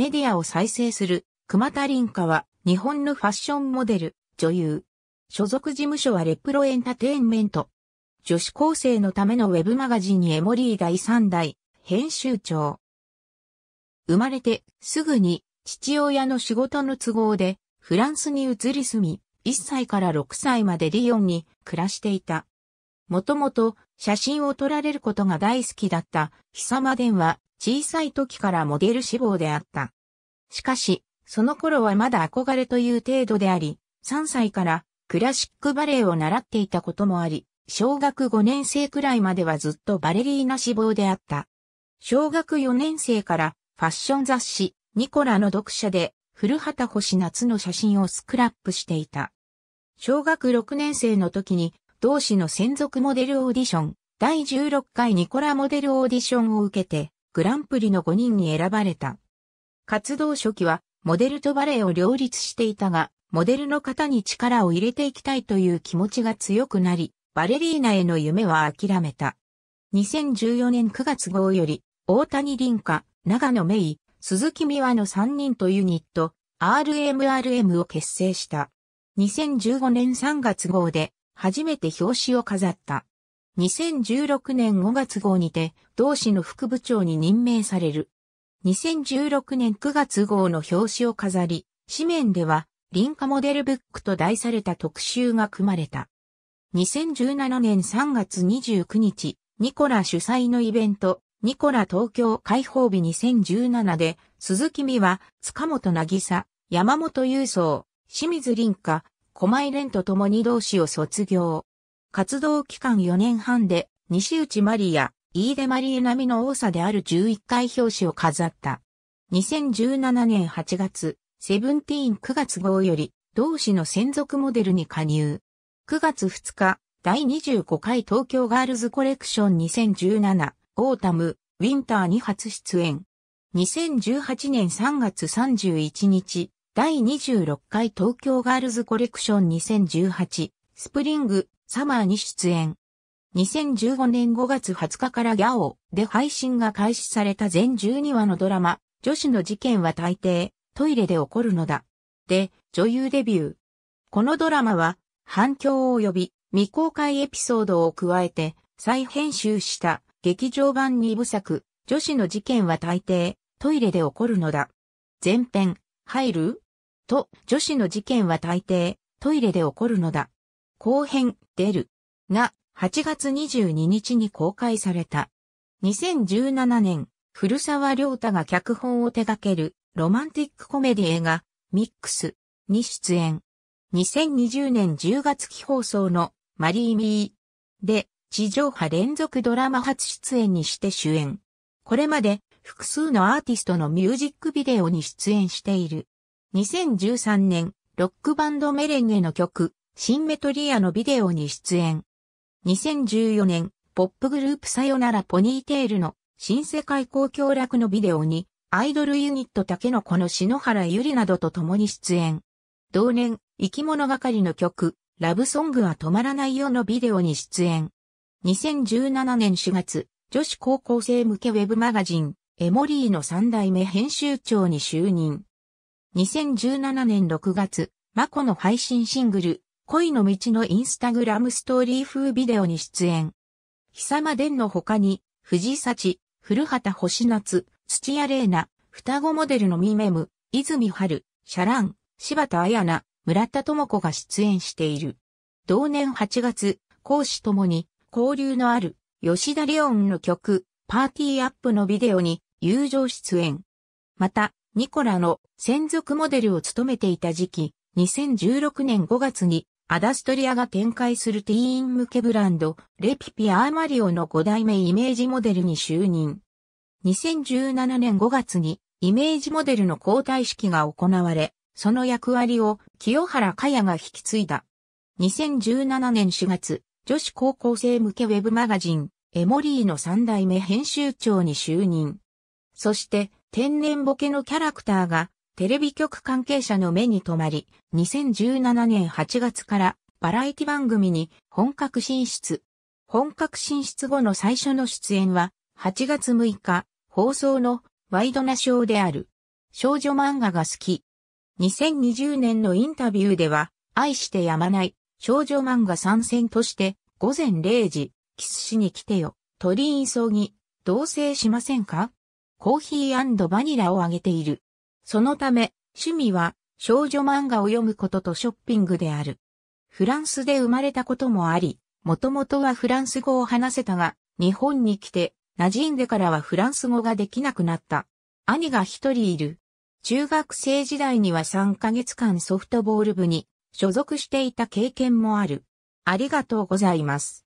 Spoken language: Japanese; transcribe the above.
メディアを再生する、熊田凛香は、日本のファッションモデル、女優。所属事務所はレプロエンタテインメント。女子高生のためのウェブマガジンにエモリー第3代、編集長。生まれてすぐに父親の仕事の都合でフランスに移り住み、1歳から6歳までリヨンに暮らしていた。もともと写真を撮られることが大好きだった久間伝は小さい時からモデル志望であった。しかし、その頃はまだ憧れという程度であり、3歳からクラシックバレエを習っていたこともあり、小学5年生くらいまではずっとバレリーナ志望であった。小学4年生からファッション雑誌ニコラの読者で古畑星夏の写真をスクラップしていた。小学6年生の時に同志の専属モデルオーディション第16回ニコラモデルオーディションを受けてグランプリの5人に選ばれた。活動初期はモデルとバレエを両立していたが、モデルの方に力を入れていきたいという気持ちが強くなり、バレリーナへの夢は諦めた。2014年9月号より、大谷林香、長野芽衣、鈴木美和の3人とユニット、RMRM を結成した。2015年3月号で、初めて表紙を飾った。2016年5月号にて、同志の副部長に任命される。2016年9月号の表紙を飾り、紙面では、林家モデルブックと題された特集が組まれた。2017年3月29日、ニコラ主催のイベント、ニコラ東京開放日2017で、鈴木美は、塚本なぎさ、山本雄三、清水林家、狛井蓮と共に同志を卒業。活動期間4年半で、西内マリや、飯出マリエ並みの多さである11回表紙を飾った。2017年8月、セブンティーン9月号より、同誌の専属モデルに加入。9月2日、第25回東京ガールズコレクション2017、オータム、ウィンターに初出演。2018年3月31日、第26回東京ガールズコレクション2018、スプリング、サマーに出演。2015年5月20日からギャオで配信が開始された全12話のドラマ、女子の事件は大抵、トイレで起こるのだ。で、女優デビュー。このドラマは、反響を呼び、未公開エピソードを加えて、再編集した劇場版2部作、女子の事件は大抵、トイレで起こるのだ。前編、入ると、女子の事件は大抵、トイレで起こるのだ。後編、出る。が、8月22日に公開された。2017年、古沢良太が脚本を手掛けるロマンティックコメディ映画、ミックスに出演。2020年10月期放送のマリー・ミーで地上波連続ドラマ初出演にして主演。これまで複数のアーティストのミュージックビデオに出演している。2013年、ロックバンドメレンゲの曲、シンメトリアのビデオに出演。2014年、ポップグループさよならポニーテールの新世界公共楽のビデオに、アイドルユニット竹のこの篠原ゆりなどと共に出演。同年、生き物係の曲、ラブソングは止まらないよのビデオに出演。2017年4月、女子高校生向けウェブマガジン、エモリーの3代目編集長に就任。2017年6月、マコの配信シングル、恋の道のインスタグラムストーリー風ビデオに出演。久間伝の他に、藤幸、古畑星夏、土屋玲奈、双子モデルのミメム、泉春、シャラン、柴田彩菜、村田智子が出演している。同年8月、講師ともに、交流のある、吉田レオンの曲、パーティーアップのビデオに、友情出演。また、ニコラの専属モデルを務めていた時期、2016年5月にアダストリアが展開するティーン向けブランド、レピピアーマリオの5代目イメージモデルに就任。2017年5月にイメージモデルの交代式が行われ、その役割を清原かやが引き継いだ。2017年4月、女子高校生向けウェブマガジン、エモリーの3代目編集長に就任。そして、天然ボケのキャラクターがテレビ局関係者の目に留まり、2017年8月からバラエティ番組に本格進出。本格進出後の最初の出演は、8月6日、放送のワイドナショーである。少女漫画が好き。2020年のインタビューでは、愛してやまない少女漫画参戦として、午前0時、キスしに来てよ、鳥居急ぎ、同棲しませんかコーヒーバニラをあげている。そのため、趣味は少女漫画を読むこととショッピングである。フランスで生まれたこともあり、もともとはフランス語を話せたが、日本に来て、馴染んでからはフランス語ができなくなった。兄が一人いる。中学生時代には3ヶ月間ソフトボール部に所属していた経験もある。ありがとうございます。